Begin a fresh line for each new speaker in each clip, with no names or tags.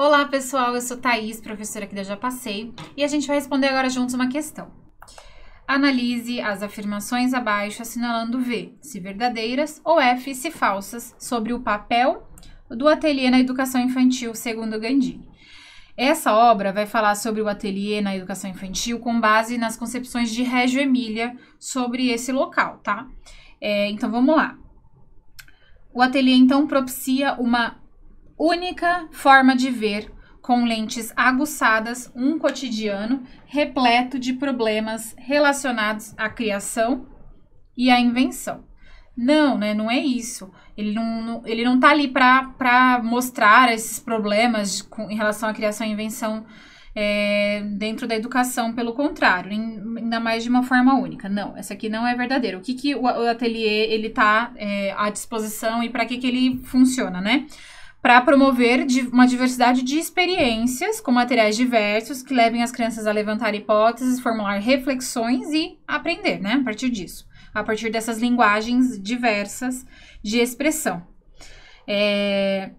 Olá, pessoal, eu sou Thaís, professora aqui da Já Passei, e a gente vai responder agora juntos uma questão. Analise as afirmações abaixo assinalando V, se verdadeiras, ou F, se falsas, sobre o papel do ateliê na educação infantil, segundo Gandhi. Essa obra vai falar sobre o ateliê na educação infantil com base nas concepções de Régio Emília sobre esse local, tá? É, então vamos lá. O ateliê então propicia uma única forma de ver com lentes aguçadas um cotidiano repleto de problemas relacionados à criação e à invenção. Não, né? Não é isso. Ele não, não ele não tá ali para mostrar esses problemas com, em relação à criação e invenção é, dentro da educação, pelo contrário, em, ainda mais de uma forma única. Não, essa aqui não é verdadeira. O que, que o, o ateliê ele tá é, à disposição e para que, que ele funciona, né? para promover uma diversidade de experiências com materiais diversos que levem as crianças a levantar hipóteses, formular reflexões e aprender, né? A partir disso, a partir dessas linguagens diversas de expressão. É...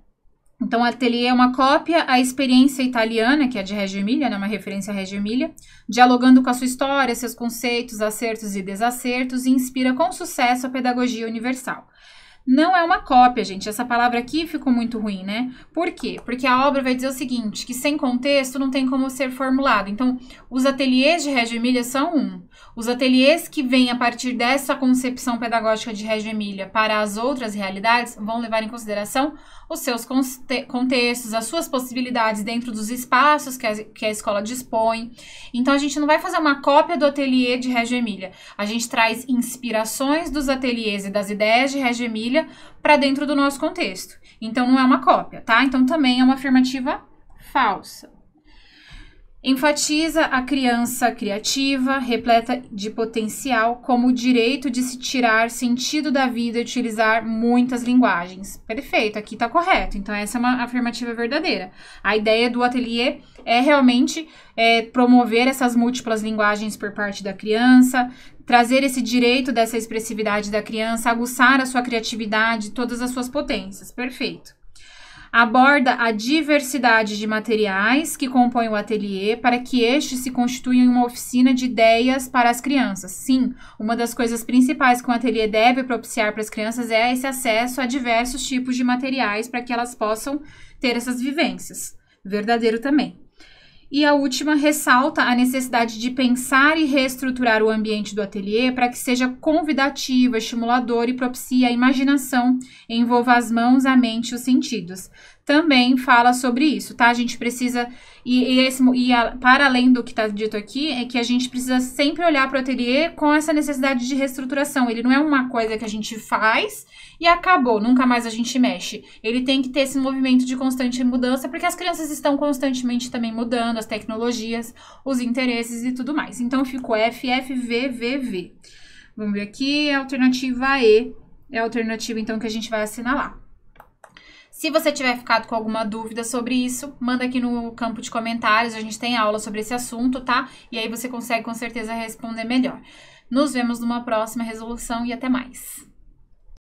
Então, Ateliê é uma cópia à experiência italiana, que é de Reggio Emília, né, uma referência a Reggio Emília, dialogando com a sua história, seus conceitos, acertos e desacertos, e inspira com sucesso a pedagogia universal não é uma cópia, gente. Essa palavra aqui ficou muito ruim, né? Por quê? Porque a obra vai dizer o seguinte, que sem contexto não tem como ser formulado. Então, os ateliês de Reggio Emília são um. Os ateliês que vêm a partir dessa concepção pedagógica de Reggio Emília para as outras realidades vão levar em consideração os seus contextos, as suas possibilidades dentro dos espaços que a, que a escola dispõe. Então, a gente não vai fazer uma cópia do ateliê de Reggio Emília. A gente traz inspirações dos ateliês e das ideias de Reggio Emília família para dentro do nosso contexto. Então não é uma cópia, tá? Então também é uma afirmativa falsa. Enfatiza a criança criativa, repleta de potencial, como o direito de se tirar sentido da vida e utilizar muitas linguagens. Perfeito, aqui está correto. Então, essa é uma afirmativa verdadeira. A ideia do ateliê é realmente é, promover essas múltiplas linguagens por parte da criança, trazer esse direito dessa expressividade da criança, aguçar a sua criatividade, todas as suas potências. Perfeito aborda a diversidade de materiais que compõem o ateliê para que este se constitua em uma oficina de ideias para as crianças. Sim, uma das coisas principais que o ateliê deve propiciar para as crianças é esse acesso a diversos tipos de materiais para que elas possam ter essas vivências. Verdadeiro também. E a última ressalta a necessidade de pensar e reestruturar o ambiente do ateliê para que seja convidativo, estimulador e propicie a imaginação, envolva as mãos, a mente e os sentidos também fala sobre isso, tá? A gente precisa. E, e, esse, e a, para além do que está dito aqui, é que a gente precisa sempre olhar para o ateliê com essa necessidade de reestruturação. Ele não é uma coisa que a gente faz e acabou, nunca mais a gente mexe. Ele tem que ter esse movimento de constante mudança, porque as crianças estão constantemente também mudando as tecnologias, os interesses e tudo mais. Então ficou FFVVV. Vamos ver aqui, é alternativa E é a alternativa então que a gente vai assinar lá. Se você tiver ficado com alguma dúvida sobre isso, manda aqui no campo de comentários, a gente tem aula sobre esse assunto, tá? E aí você consegue com certeza responder melhor. Nos vemos numa próxima resolução e até mais.